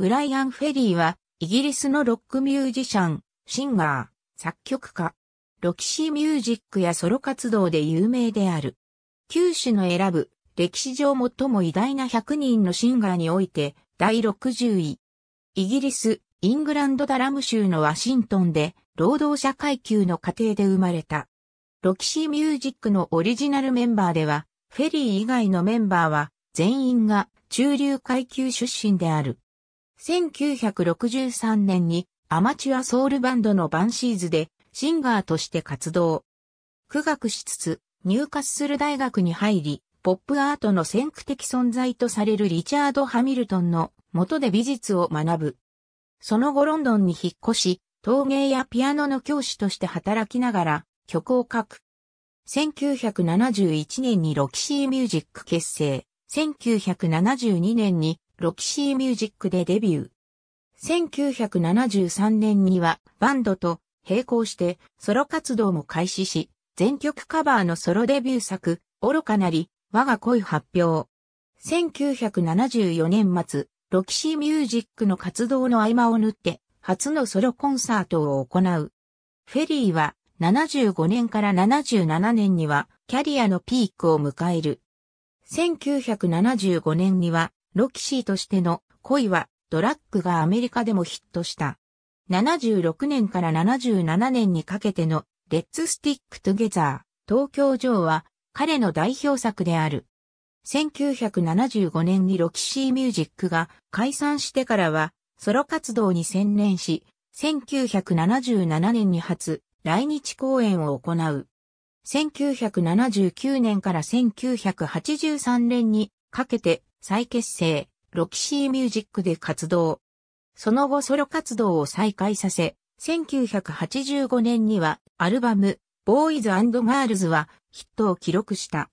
ブライアン・フェリーは、イギリスのロックミュージシャン、シンガー、作曲家、ロキシーミュージックやソロ活動で有名である。九種の選ぶ、歴史上最も偉大な100人のシンガーにおいて、第60位。イギリス、イングランドダラム州のワシントンで、労働者階級の家庭で生まれた。ロキシーミュージックのオリジナルメンバーでは、フェリー以外のメンバーは、全員が中流階級出身である。1963年にアマチュアソウルバンドのバンシーズでシンガーとして活動。苦学しつつ入活する大学に入り、ポップアートの先駆的存在とされるリチャード・ハミルトンの元で美術を学ぶ。その後ロンドンに引っ越し、陶芸やピアノの教師として働きながら曲を書く。1971年にロキシーミュージック結成。1972年にロキシーミュージックでデビュー。1973年にはバンドと並行してソロ活動も開始し、全曲カバーのソロデビュー作、愚かなり、我が恋発表。1974年末、ロキシーミュージックの活動の合間を縫って、初のソロコンサートを行う。フェリーは、75年から77年には、キャリアのピークを迎える。1975年には、ロキシーとしての恋はドラッグがアメリカでもヒットした。76年から77年にかけてのレッツスティックトゥゲザー東京城は彼の代表作である。1975年にロキシーミュージックが解散してからはソロ活動に専念し、1977年に初来日公演を行う。1979年から1983年にかけて再結成、ロキシーミュージックで活動。その後ソロ活動を再開させ、1985年にはアルバム、ボーイズガールズはヒットを記録した。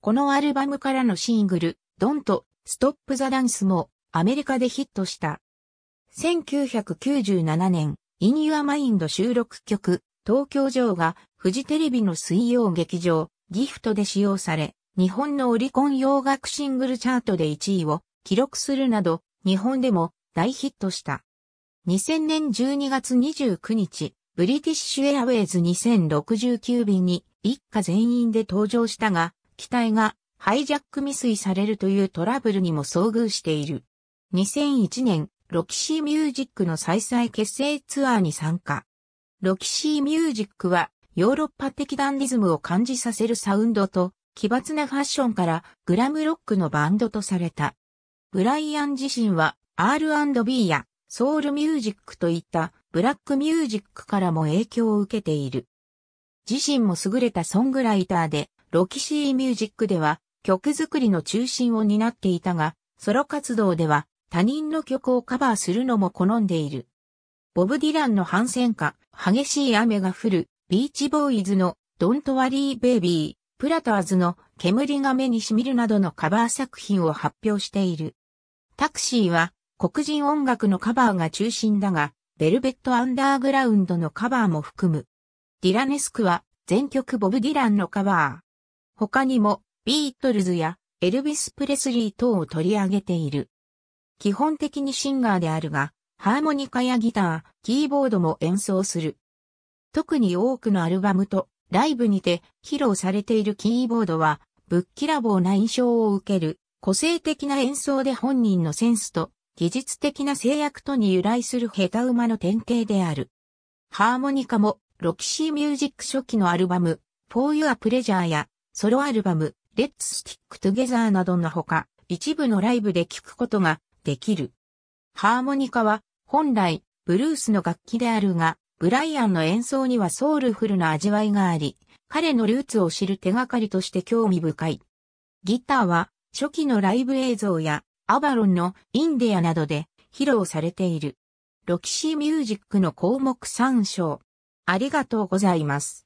このアルバムからのシングル、ドンとストップザダンスもアメリカでヒットした。1997年、In Your Mind 収録曲、東京城がフジテレビの水曜劇場、ギフトで使用され、日本のオリコン洋楽シングルチャートで1位を記録するなど、日本でも大ヒットした。2000年12月29日、ブリティッシュエアウェイズ2069便に一家全員で登場したが、機体がハイジャック未遂されるというトラブルにも遭遇している。2001年、ロキシーミュージックの再々結成ツアーに参加。ロキシーミュージックはヨーロッパ的ダンディズムを感じさせるサウンドと奇抜なファッションからグラムロックのバンドとされた。ブライアン自身は R&B やソウルミュージックといったブラックミュージックからも影響を受けている。自身も優れたソングライターで、ロキシーミュージックでは曲作りの中心を担っていたが、ソロ活動では他人の曲をカバーするのも好んでいる。ボブ・ディランの反戦歌、激しい雨が降る、ビーチボーイズの Don't Worry Baby、プラトーズの煙が目にしみるなどのカバー作品を発表している。タクシーは黒人音楽のカバーが中心だが、ベルベットアンダーグラウンドのカバーも含む。ディラネスクは全曲ボブ・ディランのカバー。他にもビートルズやエルヴィス・プレスリー等を取り上げている。基本的にシンガーであるが、ハーモニカやギター、キーボードも演奏する。特に多くのアルバムとライブにて披露されているキーボードは、ぶっきらぼうな印象を受ける、個性的な演奏で本人のセンスと、技術的な制約とに由来する下手馬の典型である。ハーモニカも、ロキシーミュージック初期のアルバム、For Your Pleasure や、ソロアルバム、Let's Stick Together などのほか、一部のライブで聴くことができる。ハーモニカは、本来、ブルースの楽器であるが、ブライアンの演奏にはソウルフルな味わいがあり、彼のルーツを知る手がかりとして興味深い。ギターは初期のライブ映像やアバロンのインディアなどで披露されている。ロキシーミュージックの項目参照。ありがとうございます。